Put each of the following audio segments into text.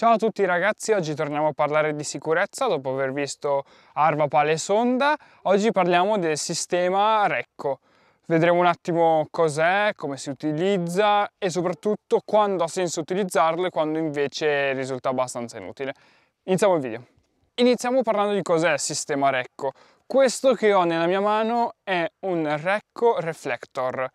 Ciao a tutti ragazzi, oggi torniamo a parlare di sicurezza dopo aver visto Arva, Pale e Sonda. Oggi parliamo del sistema Recco. Vedremo un attimo cos'è, come si utilizza e soprattutto quando ha senso utilizzarlo e quando invece risulta abbastanza inutile. Iniziamo il video. Iniziamo parlando di cos'è il sistema Recco. Questo che ho nella mia mano è un Recco Reflector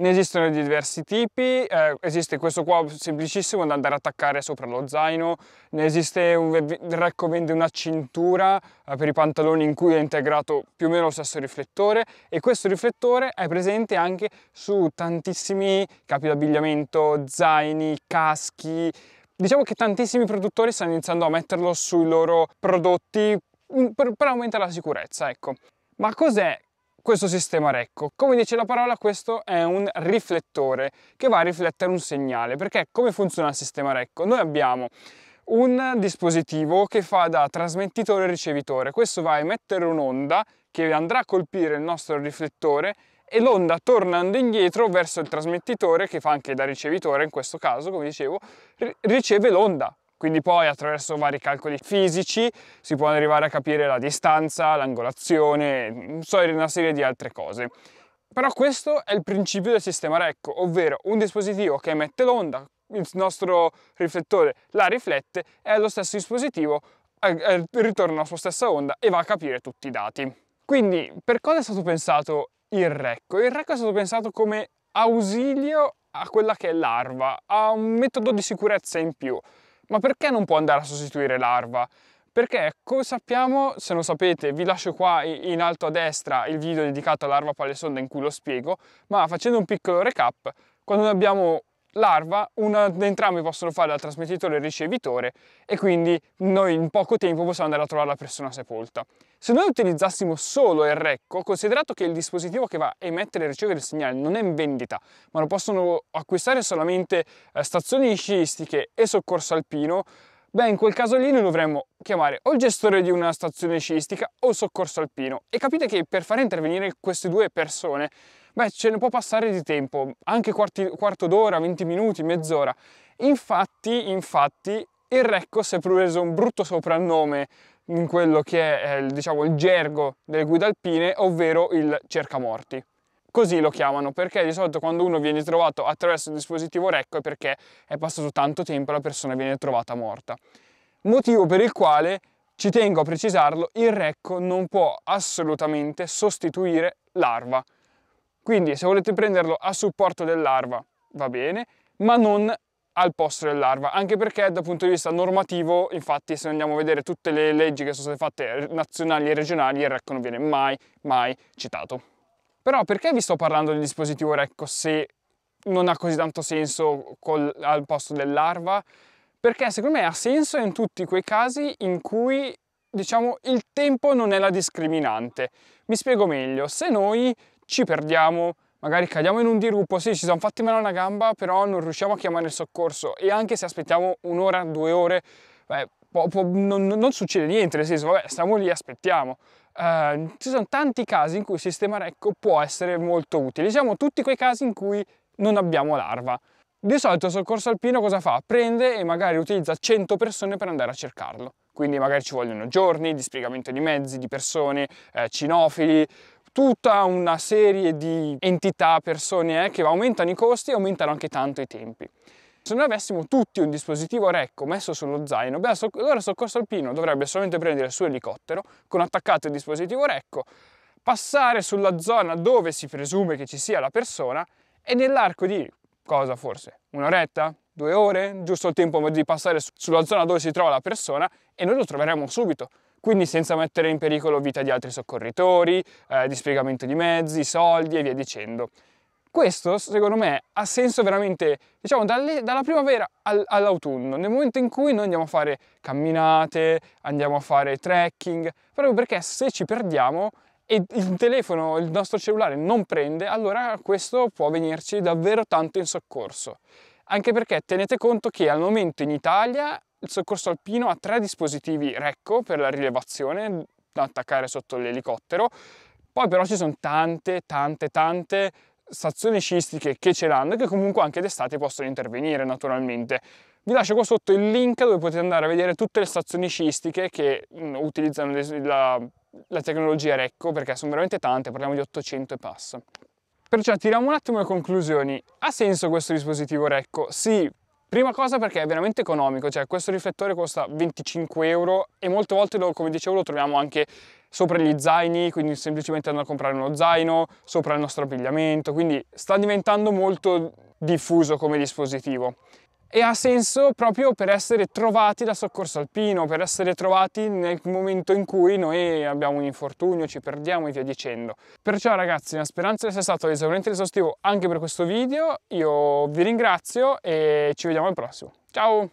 ne esistono di diversi tipi, eh, esiste questo qua semplicissimo da andare a attaccare sopra lo zaino, ne esiste un Recco vende una cintura eh, per i pantaloni in cui è integrato più o meno lo stesso riflettore e questo riflettore è presente anche su tantissimi capi d'abbigliamento, zaini, caschi, diciamo che tantissimi produttori stanno iniziando a metterlo sui loro prodotti mm, per, per aumentare la sicurezza, ecco. Ma cos'è questo sistema recco. Come dice la parola, questo è un riflettore che va a riflettere un segnale, perché come funziona il sistema recco? Noi abbiamo un dispositivo che fa da trasmettitore ricevitore, questo va a emettere un'onda che andrà a colpire il nostro riflettore e l'onda tornando indietro verso il trasmettitore, che fa anche da ricevitore in questo caso, come dicevo, riceve l'onda quindi poi attraverso vari calcoli fisici si può arrivare a capire la distanza, l'angolazione, una serie di altre cose. Però questo è il principio del sistema RECCO, ovvero un dispositivo che emette l'onda, il nostro riflettore la riflette e lo stesso dispositivo eh, eh, ritorna sulla stessa onda e va a capire tutti i dati. Quindi, per cosa è stato pensato il RECCO? Il RECCO è stato pensato come ausilio a quella che è l'arva, a un metodo di sicurezza in più. Ma perché non può andare a sostituire l'arva? Perché, come ecco, sappiamo, se non sapete, vi lascio qua in alto a destra il video dedicato all'arva palesonda in cui lo spiego, ma facendo un piccolo recap, quando abbiamo larva, una, entrambi possono fare dal trasmettitore al ricevitore e quindi noi in poco tempo possiamo andare a trovare la persona sepolta. Se noi utilizzassimo solo il recco, considerato che il dispositivo che va a emettere e ricevere il segnale non è in vendita, ma lo possono acquistare solamente eh, stazioni sciistiche e soccorso alpino, beh in quel caso lì noi dovremmo chiamare o il gestore di una stazione sciistica o il soccorso alpino e capite che per fare intervenire queste due persone beh ce ne può passare di tempo, anche quarti, quarto d'ora, 20 minuti, mezz'ora. Infatti, infatti, il Recco si è preso un brutto soprannome in quello che è eh, diciamo, il gergo delle guide alpine, ovvero il cercamorti. Così lo chiamano perché di solito quando uno viene trovato attraverso il dispositivo recco è perché è passato tanto tempo e la persona viene trovata morta. Motivo per il quale, ci tengo a precisarlo, il recco non può assolutamente sostituire l'arva. Quindi se volete prenderlo a supporto dell'arva va bene, ma non al posto dell'arva, anche perché dal punto di vista normativo, infatti, se andiamo a vedere tutte le leggi che sono state fatte eh, nazionali e regionali, il REC non viene mai, mai citato. Però perché vi sto parlando del dispositivo Recco se non ha così tanto senso col, al posto dell'Arva? Perché secondo me ha senso in tutti quei casi in cui diciamo il tempo non è la discriminante. Mi spiego meglio, se noi ci perdiamo, magari cadiamo in un dirupo, sì ci siamo fatti male una gamba, però non riusciamo a chiamare il soccorso e anche se aspettiamo un'ora, due ore, beh, può, può, non, non, succede niente, nel senso, vabbè, stiamo lì, e aspettiamo. Ehm, ci sono tanti casi in cui il sistema recco può essere molto utile, diciamo tutti quei casi in cui non abbiamo larva. Di solito il soccorso alpino cosa fa? Prende e magari utilizza 100 persone per andare a cercarlo. Quindi magari ci vogliono giorni dispiegamento di mezzi, di persone, eh, cinofili, tutta una serie di entità, persone eh, che aumentano i costi e aumentano anche tanto i tempi. Se noi avessimo tutti un dispositivo recco messo sullo zaino, beh, allora Soccorso Alpino dovrebbe solamente prendere il suo elicottero con attaccato il dispositivo recco, passare sulla zona dove si presume che ci sia la persona e nell'arco di, cosa forse, un'oretta, due ore, giusto il tempo di passare sulla zona dove si trova la persona e noi lo troveremo subito. Quindi senza mettere in pericolo vita di altri soccorritori, eh, dispiegamento di mezzi, soldi e via dicendo. Questo, secondo me, ha senso veramente, diciamo, dalle, dalla primavera al, all'autunno, nel momento in cui noi andiamo a fare camminate, andiamo a fare trekking, proprio perché se ci perdiamo e il telefono, il nostro cellulare non prende, allora questo può venirci davvero tanto in soccorso. Anche perché tenete conto che al momento in Italia il soccorso alpino ha tre dispositivi RECCO per la rilevazione da attaccare sotto l'elicottero, poi però ci sono tante, tante, tante stazioni sciistiche che ce l'hanno e che comunque anche d'estate possono intervenire naturalmente. Vi lascio qua sotto il link dove potete andare a vedere tutte le stazioni sciistiche che mh, mm, utilizzano la, la tecnologia Recco perché sono veramente tante, parliamo di 800 e passa. Perciò tiriamo un attimo le conclusioni. Ha senso questo dispositivo Recco? Sì, Prima cosa perché è veramente economico, cioè questo riflettore costa 25 euro e molte volte lo, come dicevo lo troviamo anche sopra gli zaini, quindi semplicemente andando a comprare uno zaino, sopra il nostro abbigliamento, quindi sta diventando molto diffuso come dispositivo e ha senso proprio per essere trovati da soccorso alpino, per essere trovati nel momento in cui noi abbiamo un infortunio, ci perdiamo e via dicendo. Perciò ragazzi, la speranza di essere stato esauriente esaustivo anche per questo video, io vi ringrazio e ci vediamo al prossimo. Ciao!